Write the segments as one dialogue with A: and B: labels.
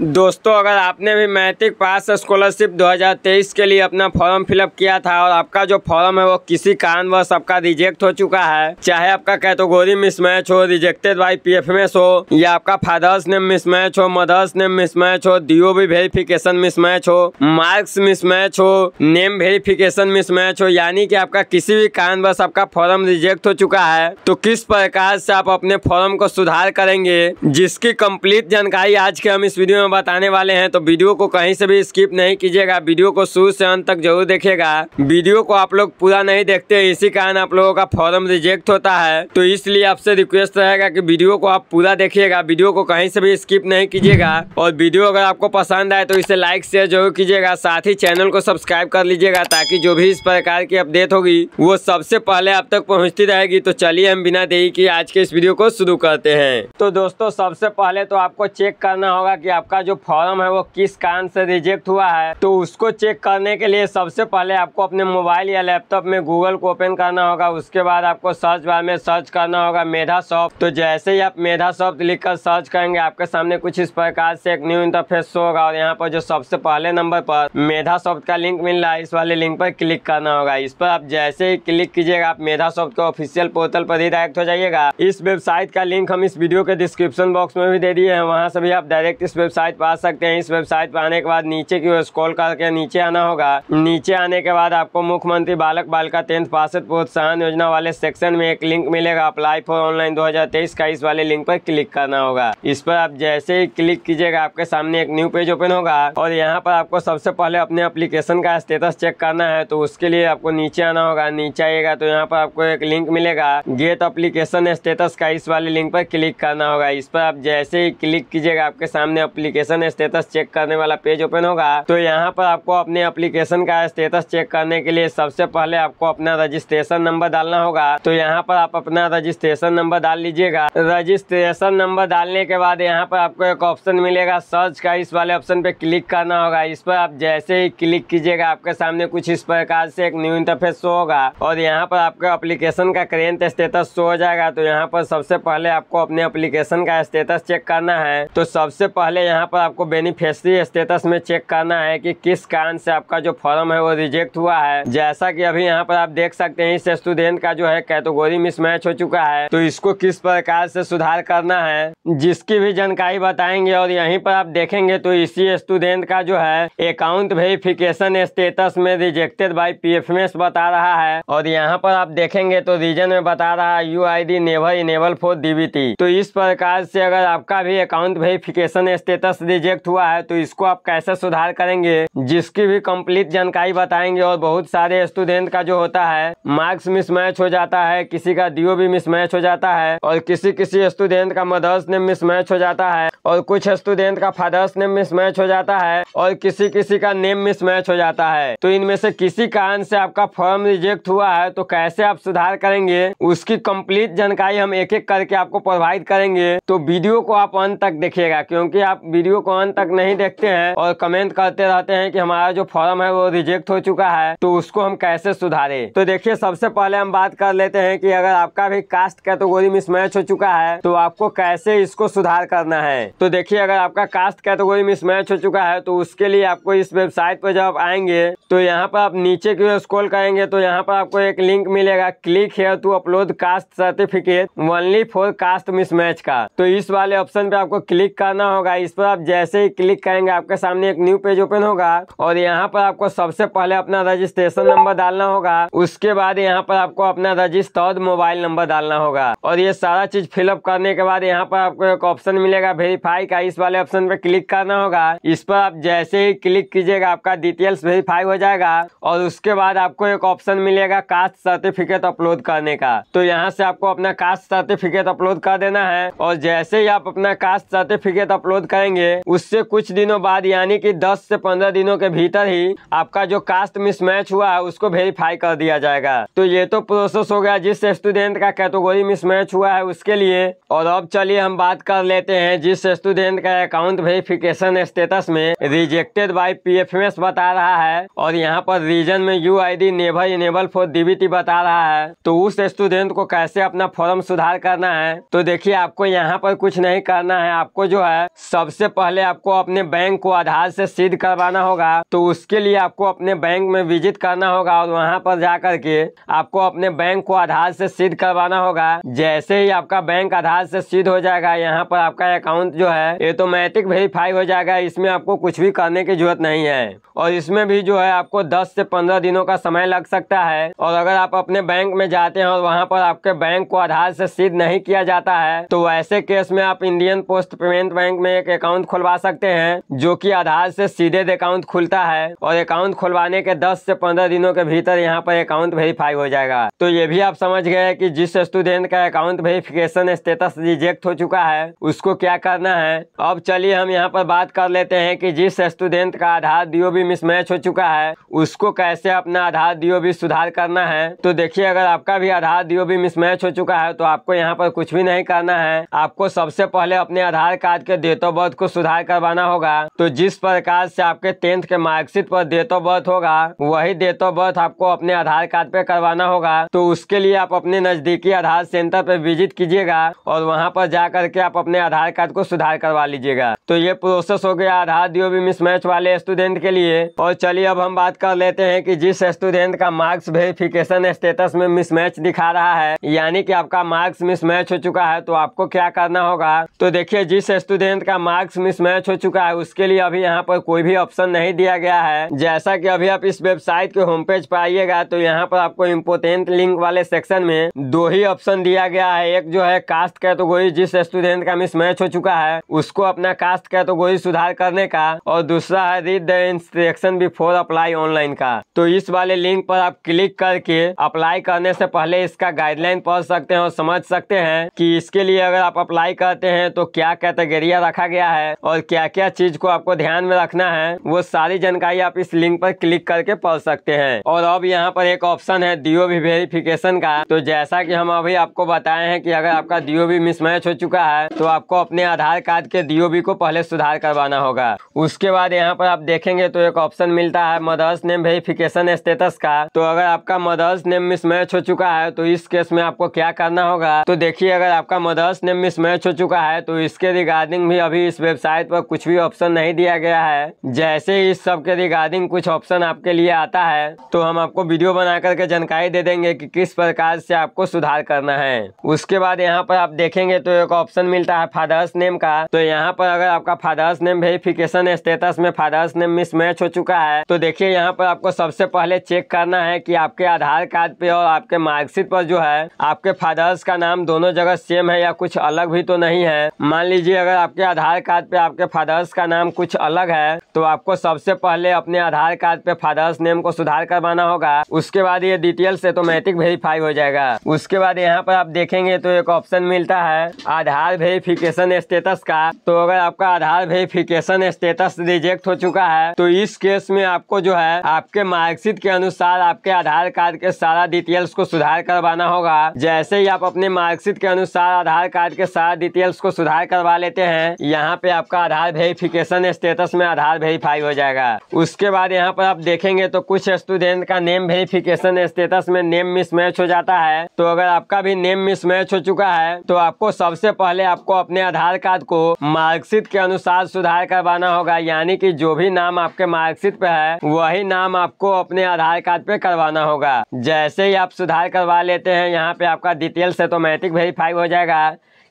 A: दोस्तों अगर आपने भी मैट्रिक पास स्कॉलरशिप 2023 के लिए अपना फॉर्म फिलअप किया था और आपका जो फॉर्म है वो किसी कारणवश आपका रिजेक्ट हो चुका है चाहे आपका कैटेगोरी मिसमैच हो रिजेक्टेड बाई पी एफ हो या आपका फादर्स नेम मिसमैच हो मदर्स नेम मिसमैच हो भी वेरिफिकेशन मिसमैच हो मार्क्स मिसमैच हो नेम वेरिफिकेशन मिसमैच हो यानी की आपका किसी भी कारणवश आपका फॉर्म रिजेक्ट हो चुका है तो किस प्रकार से आप अपने फॉर्म को सुधार करेंगे जिसकी कम्प्लीट जानकारी आज के हम इस वीडियो में बताने वाले हैं तो वीडियो को कहीं से भी स्किप नहीं कीजिएगा वीडियो को शुरू से अंत तक जरूर देखेगा वीडियो को आप लोग पूरा नहीं देखते इसी कारण आप लोगों का फॉर्म रिजेक्ट होता है तो इसलिए आपसे रिक्वेस्ट रहेगा कि वीडियो को आप पूरा देखिएगा वीडियो को कहीं से भी स्किप नहीं कीजिएगा और वीडियो अगर आपको पसंद आए तो इसे लाइक शेयर जरूर कीजिएगा साथ ही चैनल को सब्सक्राइब कर लीजिएगा ताकि जो भी इस प्रकार की अपडेट होगी वो सबसे पहले आप तक पहुँचती रहेगी तो चलिए हम बिना देरी की आज के इस वीडियो को शुरू करते हैं तो दोस्तों सबसे पहले तो आपको चेक करना होगा कि आपका आपका जो फॉर्म है वो किस कारण से रिजेक्ट हुआ है तो उसको चेक करने के लिए सबसे पहले आपको अपने मोबाइल या लैपटॉप में गूगल को ओपन करना होगा उसके बाद आपको सर्च बार में सर्च करना होगा मेधा सॉफ्ट तो जैसे ही आप मेधा सॉफ्ट लिखकर सर्च करेंगे आपके सामने कुछ इस प्रकार से एक न्यू इंटरफेस होगा और यहाँ पर जो सबसे पहले नंबर पर मेधा सॉफ्ट का लिंक मिल रहा है इस वाले लिंक पर क्लिक करना होगा इस पर आप जैसे ही क्लिक कीजिएगा आप मेधा सॉफ्ट के ऑफिशियल पोर्टल पर ही डायरेक्ट हो जाइएगा इस वेबसाइट का लिंक हम इस वीडियो के डिस्क्रिप्शन बॉक्स में भी दे दिए हैं वहाँ से भी आप डायरेक्ट इस वेबसाइट वेबसाइट पर आ सकते हैं इस वेबसाइट पर आने के बाद नीचे की ओर स्क्रॉल करके नीचे आना होगा नीचे आने के बाद आपको मुख्यमंत्री बालक बालिका टेंथ पार्षद प्रोत्साहन योजना वाले सेक्शन में एक लिंक मिलेगा अप्लाई फॉर ऑनलाइन दो का इस वाले लिंक पर क्लिक करना होगा इस पर आप जैसे ही क्लिक कीजिएगा आपके सामने एक न्यू पेज ओपन होगा और यहाँ पर आपको सबसे पहले अपने अप्लीकेशन का स्टेटस चेक करना है तो उसके लिए आपको नीचे आना होगा नीचे आएगा तो यहाँ पर आपको एक लिंक मिलेगा गेट अप्लीकेशन स्टेटस का इस वाले लिंक पर क्लिक करना होगा इस पर आप जैसे ही क्लिक कीजिएगा आपके सामने अप्लीकेशन एप्लीकेशन स्टेटस चेक करने वाला पेज ओपन होगा तो यहाँ पर आपको अपने एप्लीकेशन का स्टेटस चेक करने के लिए सबसे पहले आपको अपना रजिस्ट्रेशन नंबर डालना होगा तो यहाँ पर आप अपना रजिस्ट्रेशन नंबर डाल लीजिएगा रजिस्ट्रेशन नंबर डालने के बाद यहाँ पर आपको एक ऑप्शन मिलेगा सर्च का इस वाले ऑप्शन पे क्लिक करना होगा इस पर आप जैसे ही क्लिक कीजिएगा आपके सामने कुछ इस प्रकार से एक न्यू इंटरफेस शो होगा और यहाँ पर आपके एप्लीकेशन का करेंट स्टेटस शो हो जाएगा तो यहाँ पर सबसे पहले आपको अपने एप्लीकेशन का स्टेटस चेक करना है तो सबसे पहले यहाँ यहाँ पर आपको बेनिफिशरी स्टेटस में चेक करना है कि किस कारण से आपका जो फॉर्म है वो रिजेक्ट हुआ है जैसा कि अभी यहाँ पर आप देख सकते हैं इस स्टूडेंट का जो है कैटेगोरी मिसमैच हो चुका है तो इसको किस प्रकार से सुधार करना है जिसकी भी जानकारी बताएंगे और यहीं पर आप देखेंगे तो इसी स्टूडेंट का जो है अकाउंट वेरिफिकेशन स्टेटस में रिजेक्टेड बाई पी बता रहा है और यहाँ पर आप देखेंगे तो रीजन में बता रहा है U I D never enable for DBT तो इस प्रकार से अगर आपका भी अकाउंट वेरिफिकेशन स्टेटस बस रिजेक्ट हुआ है तो इसको आप कैसे सुधार करेंगे जिसकी भी कंप्लीट जानकारी बताएंगे और बहुत सारे स्टूडेंट का जो होता है मार्क्स मिसमैच हो जाता है किसी का डीओ भी मिसमैच हो जाता है और किसी किसी स्टूडेंट का मदर्स नेम मिसमैच हो जाता है और कुछ स्टूडेंट का फादर्स नेम मिसमैच हो जाता है और किसी किसी का नेम मिसमैच हो जाता है तो इनमें से किसी कारण से आपका फॉर्म रिजेक्ट हुआ है तो कैसे आप सुधार करेंगे उसकी कंप्लीट जानकारी हम एक एक करके आपको प्रोवाइड करेंगे तो वीडियो को आप अंत तक देखिएगा क्योंकि आप वीडियो को अंत तक नहीं देखते हैं और कमेंट करते रहते हैं कि हमारा जो फॉर्म है वो रिजेक्ट हो चुका है तो उसको हम कैसे सुधारे तो देखिए सबसे पहले हम बात कर लेते हैं कि अगर आपका भी कास्ट कैटेगोरी मिसमैच हो चुका है तो आपको कैसे इसको सुधार करना है तो देखिए अगर आपका कास्ट कैटेगोरी मिसमैच हो चुका है तो उसके लिए आपको इस वेबसाइट पर जब आप आएंगे तो यहाँ पर आप नीचे की ओर स्क्रॉल करेंगे तो यहाँ पर आपको एक लिंक मिलेगा click here to upload caste certificate only for caste mismatch का तो इस वाले ऑप्शन पे आपको क्लिक करना होगा इस पर आप जैसे ही क्लिक करेंगे आपके सामने एक न्यू पेज ओपन होगा और यहाँ पर आपको सबसे पहले अपना रजिस्ट्रेशन नंबर डालना होगा उसके बाद यहाँ पर आपको अपना रजिस्टर्ड मोबाइल नंबर डालना होगा और ये सारा चीज फिलअप करने के बाद यहाँ पर आपको एक ऑप्शन मिलेगा वेरीफाई का इस वाले ऑप्शन पर क्लिक करना होगा इस पर आप जैसे ही क्लिक कीजिएगा आपका डिटेल्स वेरीफाई हो जाएगा और उसके बाद आपको एक ऑप्शन मिलेगा कास्ट सर्टिफिकेट अपलोड करने का तो यहाँ से आपको अपना कास्ट सर्टिफिकेट अपलोड कर देना है और जैसे ही आप अपना कास्ट सर्टिफिकेट अपलोड करेंगे करेंगे उससे कुछ दिनों बाद यानी कि 10 से 15 दिनों के भीतर ही आपका जो कास्ट मिसमैच हुआ है उसको वेरीफाई कर दिया जाएगा तो ये तो प्रोसेस हो गया जिस स्टूडेंट का कैटेगोरी मिसमैच हुआ है उसके लिए और अब चलिए हम बात कर लेते हैं जिस स्टूडेंट का अकाउंट वेरिफिकेशन स्टेटस में रिजेक्टेड बाई पी बता रहा है और यहाँ पर रीजन में U I D never enable for DBT बता रहा है तो उस स्टूडेंट को कैसे अपना फॉर्म सुधार करना है तो देखिए आपको यहाँ पर कुछ नहीं करना है आपको जो है सबसे सबसे पहले आपको अपने बैंक को आधार से सिद्ध करवाना होगा तो उसके लिए आपको अपने बैंक में विजिट करना होगा और वहाँ पर जा करके आपको अपने बैंक को आधार से सिद्ध करवाना होगा जैसे ही आपका बैंक आधार से सिद्ध हो जाएगा यहाँ पर आपका अकाउंट जो है ऑटोमेटिक तो वेरीफाई हो जाएगा इसमें आपको कुछ भी करने की जरूरत नहीं है और इसमें भी जो है आपको दस से पंद्रह दिनों का समय लग सकता है और अगर आप अपने बैंक में जाते हैं और वहाँ पर आपके बैंक को आधार से सिद्ध नहीं किया जाता है तो ऐसे केस में आप इंडियन पोस्ट पेमेंट बैंक में एक अकाउंट अकाउंट खुलवा सकते हैं जो कि आधार से सीधे अकाउंट खुलता है और अकाउंट खुलवाने के 10 से 15 दिनों के भीतर यहां पर अकाउंट वेरीफाई हो जाएगा तो ये भी आप समझ गए कि जिस स्टूडेंट का अकाउंट वेरिफिकेशन स्टेटस रिजेक्ट हो चुका है उसको क्या करना है अब चलिए हम यहाँ पर बात कर लेते हैं की जिस स्टूडेंट का आधार डीओबी मिसमैच हो चुका है उसको कैसे अपना आधार डीओबी सुधार करना है तो देखिए अगर आपका भी आधार डीओबी मिसमैच हो चुका है तो आपको यहाँ पर कुछ भी नहीं करना है आपको सबसे पहले अपने आधार कार्ड के डेट ऑफ बर्थ को आपको सुधार करवाना होगा तो जिस प्रकार से आपके टेंथ के मार्कशीट पर डेट ऑफ बर्थ होगा वही डेट ऑफ बर्थ आपको अपने आधार कार्ड पे करवाना होगा तो उसके लिए आप अपने नजदीकी आधार सेंटर पे विजिट कीजिएगा और वहाँ पर जा करके आप अपने आधार कार्ड को सुधार करवा लीजिएगा तो ये प्रोसेस हो गया आधार दियो डीओबी मिसमैच वाले स्टूडेंट के लिए और चलिए अब हम बात कर लेते हैं की जिस स्टूडेंट का मार्क्स वेरिफिकेशन स्टेटस में मिसमैच दिखा रहा है यानी की आपका मार्क्स मिसमैच हो चुका है तो आपको क्या करना होगा तो देखिए जिस स्टूडेंट का मार्क्स बॉक्स मिसमैच हो चुका है उसके लिए अभी यहाँ पर कोई भी ऑप्शन नहीं दिया गया है जैसा कि अभी आप इस वेबसाइट के होम पेज पर आइएगा तो यहाँ पर आपको इम्पोर्टेंट लिंक वाले सेक्शन में दो ही ऑप्शन दिया गया है एक जो है कास्ट कैटेगोरी जिस स्टूडेंट का मिसमैच हो चुका है उसको अपना कास्ट कैटेगोरी सुधार करने का और दूसरा है read the instruction before apply online का तो इस वाले लिंक पर आप क्लिक करके अप्लाई करने से पहले इसका गाइडलाइन पढ़ सकते हैं और समझ सकते हैं कि इसके लिए अगर आप अप्लाई करते हैं तो क्या कैटेगरिया रखा गया है है और क्या क्या चीज को आपको ध्यान में रखना है वो सारी जानकारी आप इस लिंक पर क्लिक करके पढ़ सकते हैं और अब यहाँ पर एक ऑप्शन है डीओ वेरिफिकेशन का तो जैसा कि हम अभी आपको बताए हैं कि अगर आपका डीओ मिसमैच हो चुका है तो आपको अपने आधार कार्ड के डीओ को पहले सुधार करवाना होगा उसके बाद यहाँ पर आप देखेंगे तो एक ऑप्शन मिलता है मदर्स नेम वेरिफिकेशन स्टेटस का तो अगर आपका मदर्स नेम मिसमैच हो चुका है तो इस केस में आपको क्या करना होगा तो देखिए अगर आपका मदर्स नेम मिसमैच हो चुका है तो इसके रिगार्डिंग भी अभी इस वेब वेबसाइट पर कुछ भी ऑप्शन नहीं दिया गया है जैसे ही इस सब के रिगार्डिंग कुछ ऑप्शन आपके लिए आता है तो हम आपको वीडियो बना करके जानकारी दे देंगे कि किस प्रकार से आपको सुधार करना है उसके बाद यहाँ पर आप देखेंगे तो एक ऑप्शन मिलता है फादर्स नेम का तो यहाँ पर अगर आपका फादर्स नेम वेरिफिकेशन स्टेटस में फादर्स नेम मिसमैच हो चुका है तो देखिये यहाँ पर आपको सबसे पहले चेक करना है की आपके आधार कार्ड पे और आपके मार्कशीट पर जो है आपके फादर्स का नाम दोनों जगह सेम है या कुछ अलग भी तो नहीं है मान लीजिए अगर आपके आधार कार्ड पे आपके फादर्स का नाम कुछ अलग है तो आपको सबसे पहले अपने आधार कार्ड पे फादर्स नेम को सुधार करवाना होगा उसके बाद ये डिटेल्स ऑटोमेटिक वेरीफाई हो जाएगा उसके बाद यहाँ पर आप देखेंगे तो एक ऑप्शन मिलता है आधार वेरिफिकेशन स्टेटस का तो अगर आपका आधार वेरिफिकेशन स्टेटस रिजेक्ट हो चुका है तो इस केस में आपको जो है आपके मार्कशीट के अनुसार आपके आधार कार्ड के सारा डिटेल्स को सुधार करवाना होगा जैसे ही आप अपने मार्कशीट के अनुसार आधार कार्ड के सारा डिटेल्स को सुधार करवा लेते हैं यहाँ पे आपका आधार वेरिफिकेशन स्टेटस में आधार वेरीफाई हो जाएगा उसके बाद यहाँ पर आप देखेंगे तो कुछ स्टूडेंट का नेम वेरिफिकेशन स्टेटस में नेम मिसमैच हो जाता है तो अगर आपका भी नेम मिसमैच हो चुका है तो आपको सबसे पहले आपको अपने आधार कार्ड को मार्कशीट के अनुसार सुधार करवाना होगा यानी कि जो भी नाम आपके मार्कशीट पे है वही नाम आपको अपने आधार कार्ड पे करवाना होगा जैसे ही आप सुधार करवा लेते हैं यहाँ पे आपका डिटेल्स ऑटोमेटिक वेरीफाई हो जाएगा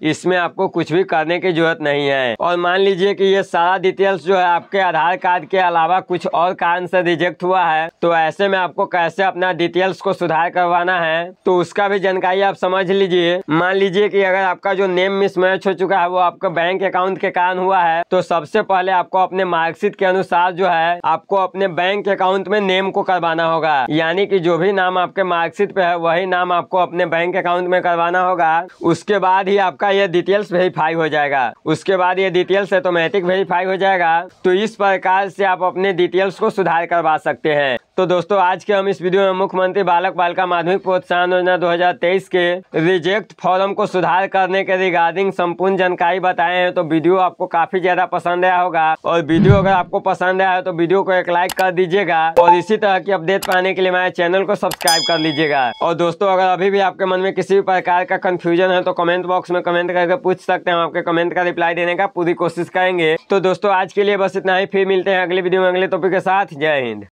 A: इसमें आपको कुछ भी करने की जरूरत नहीं है और मान लीजिए कि ये सारा डिटेल्स जो है आपके आधार कार्ड के अलावा कुछ और कारण से रिजेक्ट हुआ है तो ऐसे में आपको कैसे अपना डिटेल्स को सुधार करवाना है तो उसका भी जानकारी आप समझ लीजिए मान लीजिए कि अगर आपका जो नेम मिसमैच हो चुका है वो आपका बैंक अकाउंट के कारण हुआ है तो सबसे पहले आपको अपने मार्कशीट के अनुसार जो है आपको अपने बैंक अकाउंट में नेम को करवाना होगा यानी कि जो भी नाम आपके मार्कशीट पे है वही नाम आपको अपने बैंक अकाउंट में करवाना होगा उसके बाद ही आपका ये डिटेल्स वेरीफाई हो जाएगा उसके बाद ये डिटेल्स ऑटोमेटिक वेरीफाई हो जाएगा तो इस प्रकार से आप अपने डिटेल्स को सुधार करवा सकते हैं तो दोस्तों आज के हम इस वीडियो में मुख्यमंत्री बालक बालिका माध्यमिक प्रोत्साहन योजना 2023 के रिजेक्ट फॉर्म को सुधार करने के रिगार्डिंग संपूर्ण जानकारी बताए हैं तो वीडियो आपको काफी ज्यादा पसंद आया होगा और वीडियो अगर आपको पसंद आया तो वीडियो को एक लाइक कर दीजिएगा और इसी तरह की अपडेट पाने के लिए हमारे चैनल को सब्सक्राइब कर लीजिएगा और दोस्तों अगर अभी भी आपके मन में किसी भी प्रकार का कन्फ्यूजन है तो कमेंट बॉक्स में कमेंट करके पूछ सकते हैं आपके कमेंट का रिप्लाई देने का पूरी कोशिश करेंगे तो दोस्तों आज के लिए बस इतना ही फिर मिलते हैं अगले वीडियो में अगले टॉपिक के साथ जय हिंद